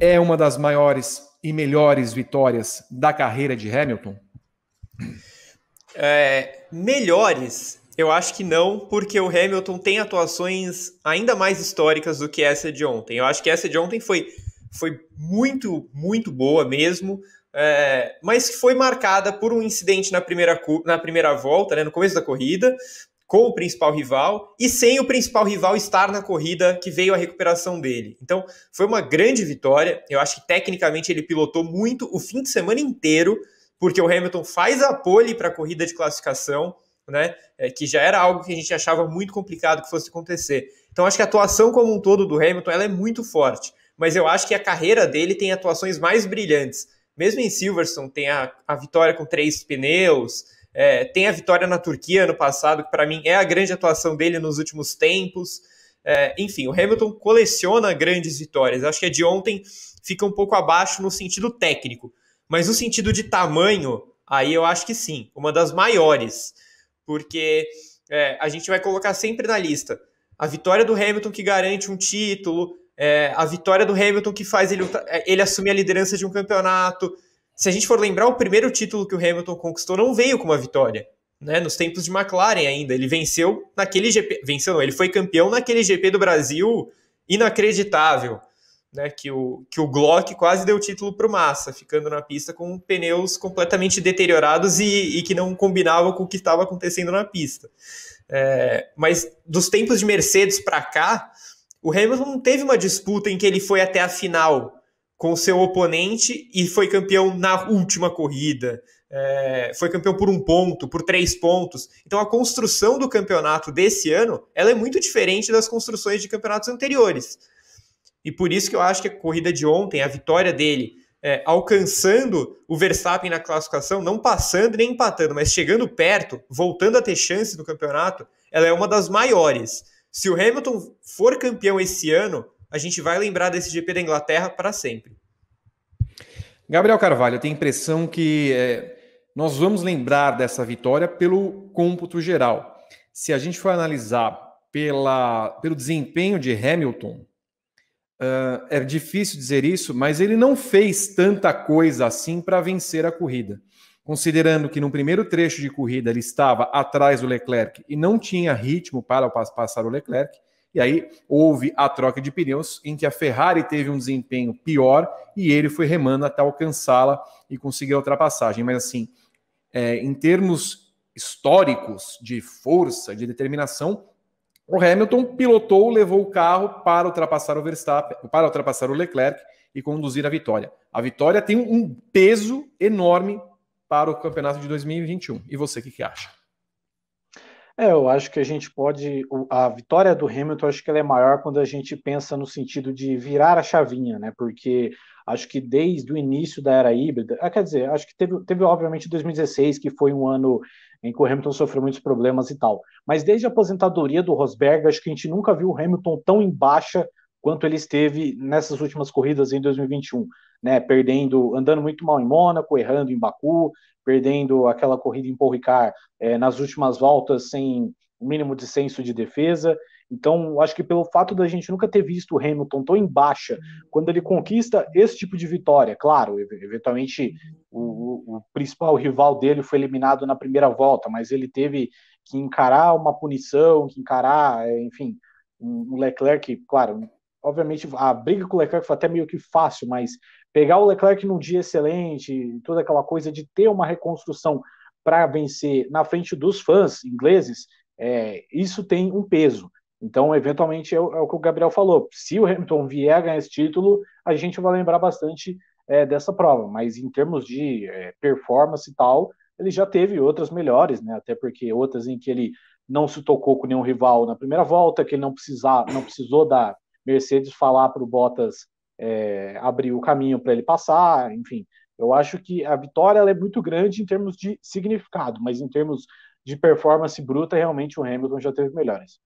é uma das maiores e melhores vitórias da carreira de Hamilton? É, melhores, eu acho que não, porque o Hamilton tem atuações ainda mais históricas do que essa de ontem. Eu acho que essa de ontem foi, foi muito, muito boa mesmo, é, mas foi marcada por um incidente na primeira, na primeira volta, né, no começo da corrida, com o principal rival e sem o principal rival estar na corrida que veio a recuperação dele. Então, foi uma grande vitória. Eu acho que tecnicamente ele pilotou muito o fim de semana inteiro, porque o Hamilton faz a pole para a corrida de classificação, né? É, que já era algo que a gente achava muito complicado que fosse acontecer. Então, acho que a atuação como um todo do Hamilton ela é muito forte, mas eu acho que a carreira dele tem atuações mais brilhantes. Mesmo em Silverstone, tem a, a vitória com três pneus é, tem a vitória na Turquia ano passado, que para mim é a grande atuação dele nos últimos tempos. É, enfim, o Hamilton coleciona grandes vitórias. Acho que a de ontem fica um pouco abaixo no sentido técnico, mas no sentido de tamanho, aí eu acho que sim, uma das maiores, porque é, a gente vai colocar sempre na lista a vitória do Hamilton que garante um título, é, a vitória do Hamilton que faz ele, é, ele assumir a liderança de um campeonato, se a gente for lembrar, o primeiro título que o Hamilton conquistou não veio com uma vitória. Né? Nos tempos de McLaren ainda. Ele venceu naquele GP. Venceu, não, ele foi campeão naquele GP do Brasil inacreditável. Né? Que, o, que o Glock quase deu título para o Massa, ficando na pista com pneus completamente deteriorados e, e que não combinavam com o que estava acontecendo na pista. É, mas dos tempos de Mercedes para cá, o Hamilton não teve uma disputa em que ele foi até a final com seu oponente e foi campeão na última corrida. É, foi campeão por um ponto, por três pontos. Então a construção do campeonato desse ano ela é muito diferente das construções de campeonatos anteriores. E por isso que eu acho que a corrida de ontem, a vitória dele, é, alcançando o Verstappen na classificação, não passando nem empatando, mas chegando perto, voltando a ter chance no campeonato, ela é uma das maiores. Se o Hamilton for campeão esse ano, a gente vai lembrar desse GP da Inglaterra para sempre. Gabriel Carvalho, eu tenho a impressão que é, nós vamos lembrar dessa vitória pelo cômputo geral. Se a gente for analisar pela, pelo desempenho de Hamilton, uh, é difícil dizer isso, mas ele não fez tanta coisa assim para vencer a corrida. Considerando que no primeiro trecho de corrida ele estava atrás do Leclerc e não tinha ritmo para passar o Leclerc, e aí houve a troca de pneus, em que a Ferrari teve um desempenho pior e ele foi remando até alcançá-la e conseguir a ultrapassagem. Mas assim, é, em termos históricos de força, de determinação, o Hamilton pilotou, levou o carro para ultrapassar o Verstappen, para ultrapassar o Leclerc e conduzir a vitória. A vitória tem um peso enorme para o campeonato de 2021. E você, o que, que acha? É, eu acho que a gente pode. A vitória do Hamilton, acho que ela é maior quando a gente pensa no sentido de virar a chavinha, né? Porque acho que desde o início da era híbrida, ah, quer dizer, acho que teve, teve obviamente 2016, que foi um ano em que o Hamilton sofreu muitos problemas e tal. Mas desde a aposentadoria do Rosberg, acho que a gente nunca viu o Hamilton tão em baixa quanto ele esteve nessas últimas corridas em 2021, né? Perdendo, andando muito mal em Mônaco, errando em Baku, perdendo aquela corrida em Paul Ricard é, nas últimas voltas sem o mínimo de senso de defesa. Então, acho que pelo fato da gente nunca ter visto o Hamilton tão em baixa, quando ele conquista esse tipo de vitória, claro, eventualmente o, o, principal rival dele foi eliminado na primeira volta, mas ele teve que encarar uma punição, que encarar, eh, enfim, um Leclerc, claro, obviamente, a briga com o Leclerc foi até meio que fácil, mas pegar o Leclerc num dia excelente, toda aquela coisa de ter uma reconstrução para vencer na frente dos fãs ingleses, é, isso tem um peso. Então, eventualmente, é o, é o, que o Gabriel falou. Se o Hamilton vier a ganhar esse título, a gente vai lembrar bastante é, dessa prova. Mas em termos de é, performance e tal, ele já teve outras melhores, né? Até porque outras em que ele não se tocou com nenhum rival na primeira volta, que ele não precisar, não precisou da Mercedes falar para o Bottas é, abrir o caminho para ele passar, enfim. Eu acho que a vitória é muito grande em termos de significado, mas em termos de performance bruta, realmente o Hamilton já teve melhores.